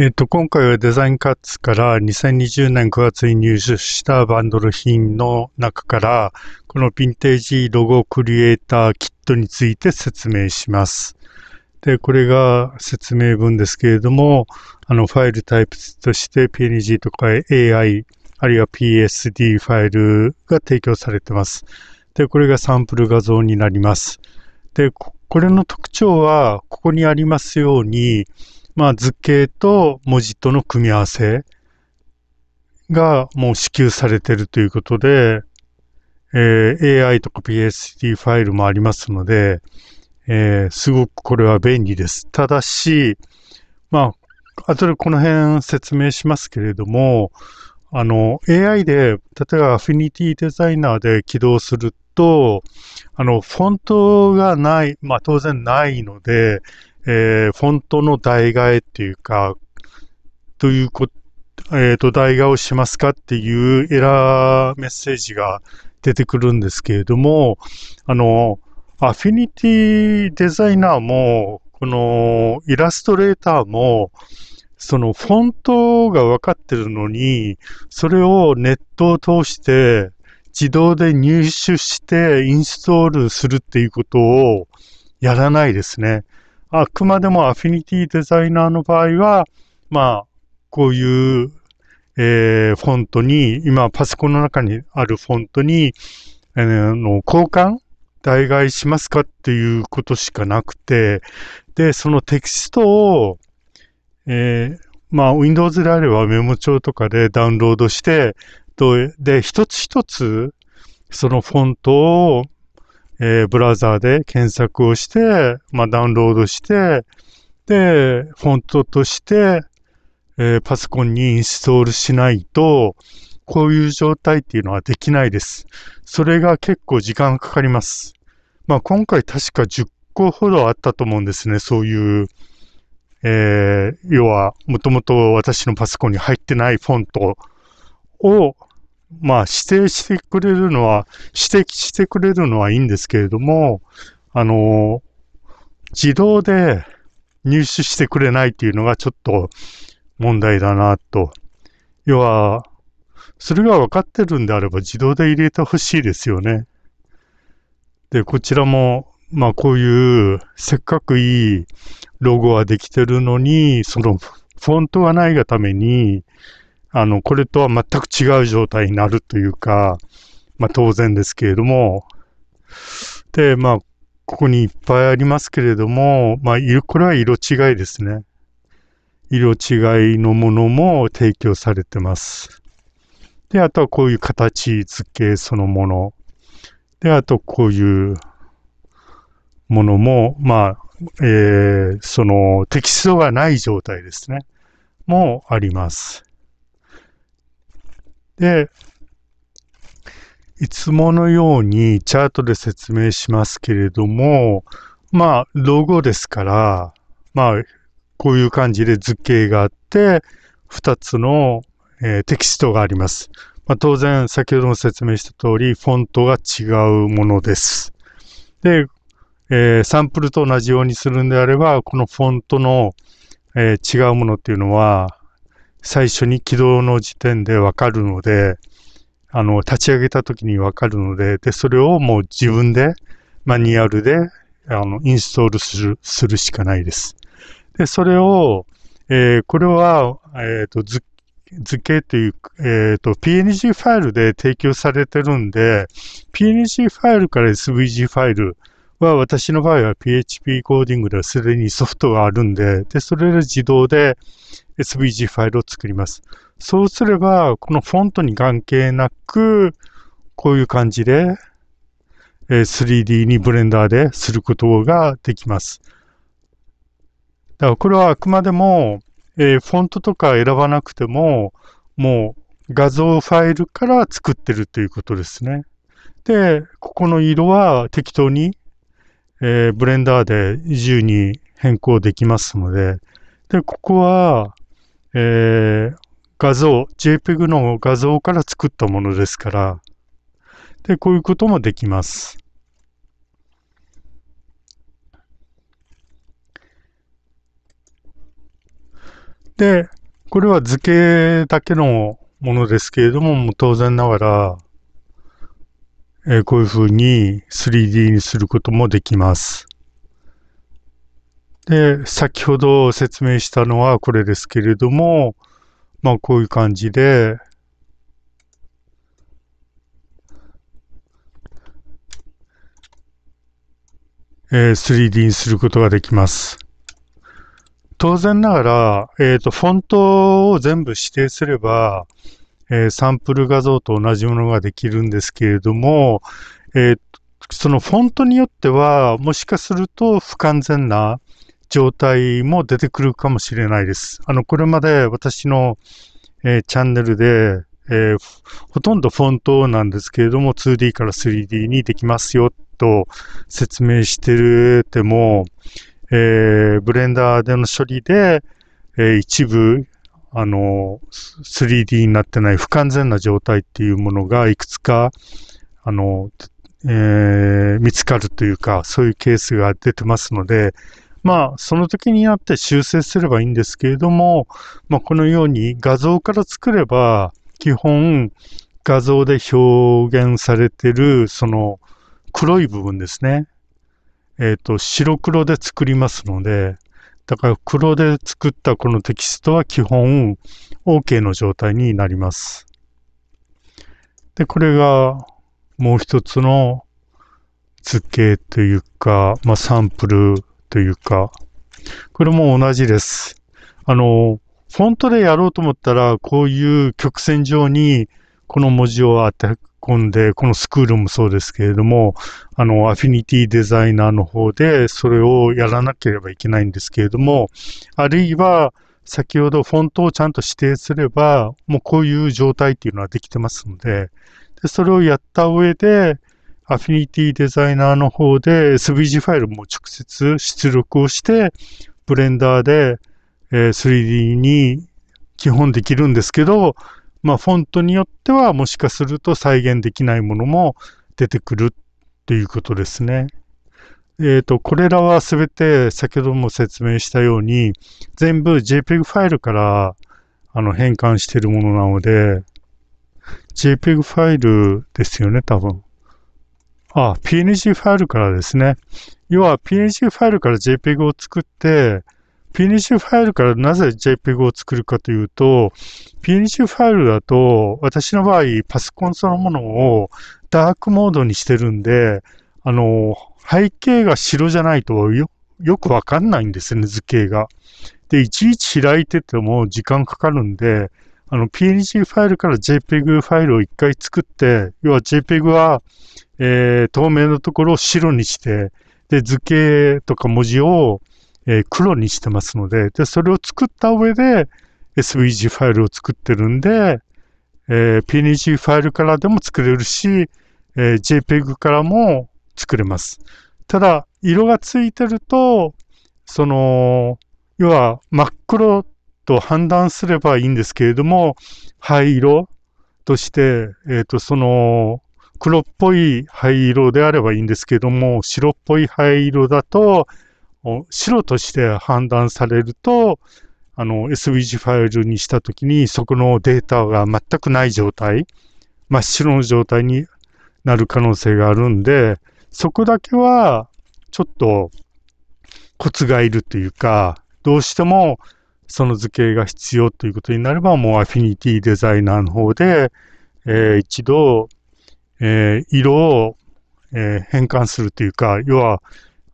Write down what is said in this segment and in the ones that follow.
えっ、ー、と、今回はデザインカッツから2020年9月に入手したバンドル品の中から、このヴィンテージロゴクリエイターキットについて説明します。で、これが説明文ですけれども、あの、ファイルタイプとして PNG とか AI、あるいは PSD ファイルが提供されてます。で、これがサンプル画像になります。で、これの特徴は、ここにありますように、まあ、図形と文字との組み合わせがもう支給されてるということで、えー、AI とか PSD ファイルもありますので、えー、すごくこれは便利です。ただし、まあ、後でこの辺説明しますけれども、あの、AI で、例えばアフィニティデザイナーで起動すると、あの、フォントがない、まあ当然ないので、えー、フォントの代替えっていうか、ということ、えっ、ー、と、代替えをしますかっていうエラーメッセージが出てくるんですけれども、あの、アフィニティデザイナーも、このイラストレーターも、そのフォントが分かってるのに、それをネットを通して自動で入手してインストールするっていうことをやらないですね。あくまでもアフィニティデザイナーの場合は、まあ、こういう、えー、フォントに、今パソコンの中にあるフォントに、えー、の交換代替しますかっていうことしかなくて、で、そのテキストを、えー、まあ、Windows であればメモ帳とかでダウンロードして、で、一つ一つ、そのフォントをえー、ブラウザーで検索をして、まあ、ダウンロードして、で、フォントとして、えー、パソコンにインストールしないと、こういう状態っていうのはできないです。それが結構時間かかります。まあ、今回確か10個ほどあったと思うんですね。そういう、えー、要は、もともと私のパソコンに入ってないフォントを、まあ指定してくれるのは、指摘してくれるのはいいんですけれども、あの、自動で入手してくれないっていうのがちょっと問題だなと。要は、それが分かってるんであれば自動で入れてほしいですよね。で、こちらも、まあこういう、せっかくいいロゴはできてるのに、そのフォントがないがために、あの、これとは全く違う状態になるというか、まあ当然ですけれども、で、まあ、ここにいっぱいありますけれども、まあ、これは色違いですね。色違いのものも提供されてます。で、あとはこういう形付けそのもの。で、あとこういうものも、まあ、えー、そのテキストがない状態ですね。もあります。で、いつものようにチャートで説明しますけれども、まあ、ロゴですから、まあ、こういう感じで図形があって、2つの、えー、テキストがあります。まあ、当然、先ほども説明した通り、フォントが違うものです。で、えー、サンプルと同じようにするんであれば、このフォントの、えー、違うものっていうのは、最初に起動の時点でわかるので、あの、立ち上げた時にわかるので、で、それをもう自分でマニュアルで、あの、インストールする、するしかないです。で、それを、えー、これは、えっ、ー、と、図、図形という、えっ、ー、と、PNG ファイルで提供されてるんで、PNG ファイルから SVG ファイル、は私の場合は PHP コーディングではすでにソフトがあるんで、で、それで自動で SVG ファイルを作ります。そうすれば、このフォントに関係なく、こういう感じで、3D にブレンダーですることができます。だからこれはあくまでも、えフォントとか選ばなくても、もう画像ファイルから作ってるということですね。で、ここの色は適当にえー、ブレンダーで自由に変更できますので、で、ここは、えー、画像、JPEG の画像から作ったものですから、で、こういうこともできます。で、これは図形だけのものですけれども、も当然ながら、えー、こういう風に 3D にすることもできます。で、先ほど説明したのはこれですけれども、まあこういう感じで、えー、3D にすることができます。当然ながら、えっ、ー、と、フォントを全部指定すれば、えー、サンプル画像と同じものができるんですけれども、えー、そのフォントによっては、もしかすると不完全な状態も出てくるかもしれないです。あの、これまで私の、えー、チャンネルで、えー、ほとんどフォントなんですけれども、2D から 3D にできますよと説明してるても、えー、ブレンダーでの処理で、えー、一部、あの、3D になってない不完全な状態っていうものがいくつか、あの、えー、見つかるというか、そういうケースが出てますので、まあ、その時になって修正すればいいんですけれども、まあ、このように画像から作れば、基本、画像で表現されてる、その黒い部分ですね。えっ、ー、と、白黒で作りますので、だから黒で作ったこのテキストは基本 OK の状態になります。で、これがもう一つの図形というか、まあ、サンプルというか、これも同じです。あの、フォントでやろうと思ったら、こういう曲線上にこの文字を当て込んで、このスクールもそうですけれども、あの、アフィニティデザイナーの方で、それをやらなければいけないんですけれども、あるいは、先ほどフォントをちゃんと指定すれば、もうこういう状態っていうのはできてますので、でそれをやった上で、アフィニティデザイナーの方で SVG ファイルも直接出力をして、ブレンダーで 3D に基本できるんですけど、まあ、フォントによってはもしかすると再現できないものも出てくるっていうことですね。えっ、ー、と、これらはすべて先ほども説明したように、全部 JPEG ファイルからあの変換しているものなので、JPEG ファイルですよね、多分。あ、PNG ファイルからですね。要は PNG ファイルから JPEG を作って、PNG ファイルからなぜ JPEG を作るかというと、PNG ファイルだと、私の場合、パソコンそのものをダークモードにしてるんで、あの、背景が白じゃないとよよくわかんないんですね、図形が。で、いちいち開いてても時間かかるんで、あの、PNG ファイルから JPEG ファイルを一回作って、要は JPEG は、えー、透明のところを白にして、で、図形とか文字をえー、黒にしてますので、で、それを作った上で SVG ファイルを作ってるんで、えー、PNG ファイルからでも作れるし、えー、JPEG からも作れます。ただ、色がついてると、その、要は真っ黒と判断すればいいんですけれども、灰色として、えっ、ー、と、その、黒っぽい灰色であればいいんですけども、白っぽい灰色だと、白として判断されると、あの、SVG ファイルにしたときに、そこのデータが全くない状態、真っ白の状態になる可能性があるんで、そこだけは、ちょっと、コツがいるというか、どうしても、その図形が必要ということになれば、もうアフィニティデザイナーの方で、えー、一度、えー、色を、えー、変換するというか、要は、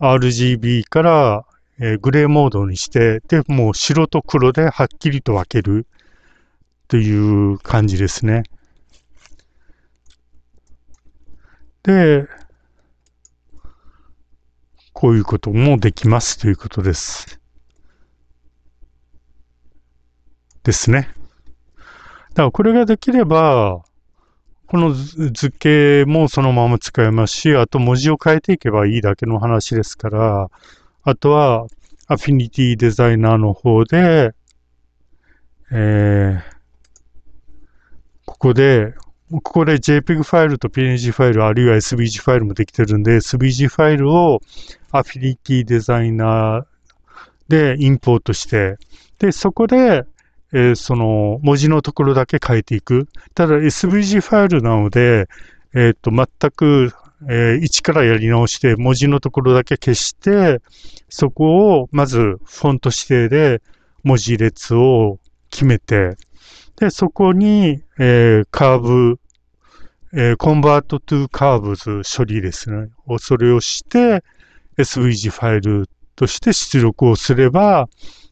RGB から、えー、グレーモードにして、で、もう白と黒ではっきりと分けるという感じですね。で、こういうこともできますということです。ですね。だからこれができれば、この図形もそのまま使えますし、あと文字を変えていけばいいだけの話ですから、あとはアフィニティデザイナーの方で、えー、ここで、ここで JPEG ファイルと PNG ファイル、あるいは SVG ファイルもできてるんで、SVG ファイルをアフィニティデザイナーでインポートして、で、そこで、えー、その文字のところだけ変えていく。ただ SVG ファイルなので、えっ、ー、と、全く、えー、一からやり直して、文字のところだけ消して、そこをまずフォント指定で文字列を決めて、で、そこに、えー、カーブ、えー、コンバートトゥカーブズ処理ですね。それをして、SVG ファイルとして出力をすれば、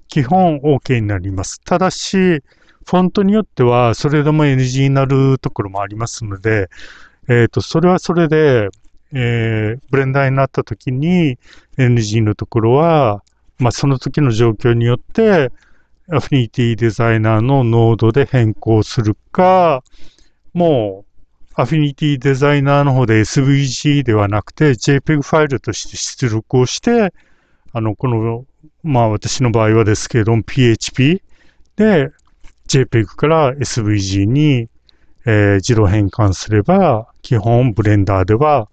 基本 OK になります。ただし、フォントによっては、それでも NG になるところもありますので、えっ、ー、と、それはそれで、えー、ブレンダーになった時に NG のところは、まあ、その時の状況によって、アフィニティデザイナーのノードで変更するか、もう、アフィニティデザイナーの方で SVG ではなくて JPEG ファイルとして出力をして、あの、この、まあ私の場合はですけれども、PHP で JPEG から SVG に、えー、自動変換すれば、基本ブレンダーでは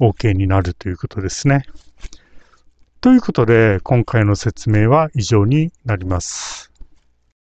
OK になるということですね。ということで、今回の説明は以上になります。